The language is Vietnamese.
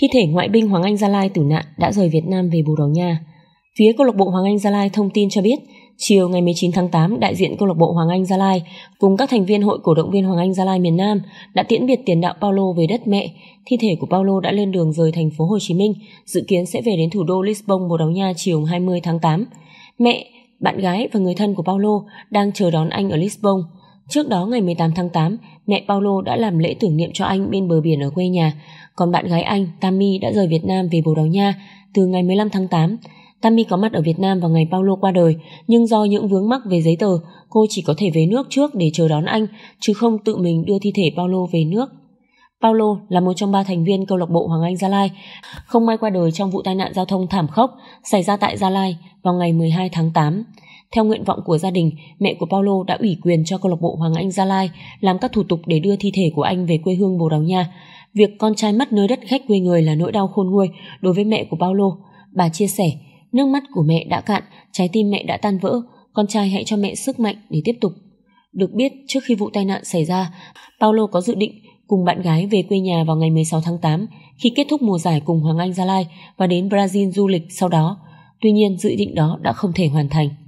Thi thể ngoại binh Hoàng Anh Gia Lai tử nạn đã rời Việt Nam về Bồ Đào Nha. Phía câu lạc bộ Hoàng Anh Gia Lai thông tin cho biết, chiều ngày 19 tháng 8, đại diện câu lạc bộ Hoàng Anh Gia Lai cùng các thành viên hội cổ động viên Hoàng Anh Gia Lai miền Nam đã tiễn biệt tiền đạo Paulo về đất mẹ. Thi thể của Paulo đã lên đường rời thành phố Hồ Chí Minh, dự kiến sẽ về đến thủ đô Lisbon, Bồ Đào Nha chiều 20 tháng 8. Mẹ, bạn gái và người thân của Paulo đang chờ đón anh ở Lisbon. Trước đó ngày 18 tháng 8, mẹ Paulo đã làm lễ tưởng niệm cho anh bên bờ biển ở quê nhà, còn bạn gái anh, Tammy đã rời Việt Nam về Bồ Đào Nha từ ngày 15 tháng 8. Tammy có mặt ở Việt Nam vào ngày Paulo qua đời, nhưng do những vướng mắc về giấy tờ, cô chỉ có thể về nước trước để chờ đón anh, chứ không tự mình đưa thi thể Paulo về nước. Paulo là một trong ba thành viên câu lạc bộ Hoàng Anh Gia Lai, không may qua đời trong vụ tai nạn giao thông thảm khốc xảy ra tại Gia Lai vào ngày 12 tháng 8. Theo nguyện vọng của gia đình, mẹ của Paulo đã ủy quyền cho câu lạc bộ Hoàng Anh Gia Lai làm các thủ tục để đưa thi thể của anh về quê hương Bồ Đào Nha. Việc con trai mất nơi đất khách quê người là nỗi đau khôn nguôi đối với mẹ của Paulo. Bà chia sẻ, nước mắt của mẹ đã cạn, trái tim mẹ đã tan vỡ, con trai hãy cho mẹ sức mạnh để tiếp tục. Được biết, trước khi vụ tai nạn xảy ra, Paulo có dự định cùng bạn gái về quê nhà vào ngày 16 tháng 8 khi kết thúc mùa giải cùng Hoàng Anh Gia Lai và đến Brazil du lịch sau đó. Tuy nhiên, dự định đó đã không thể hoàn thành.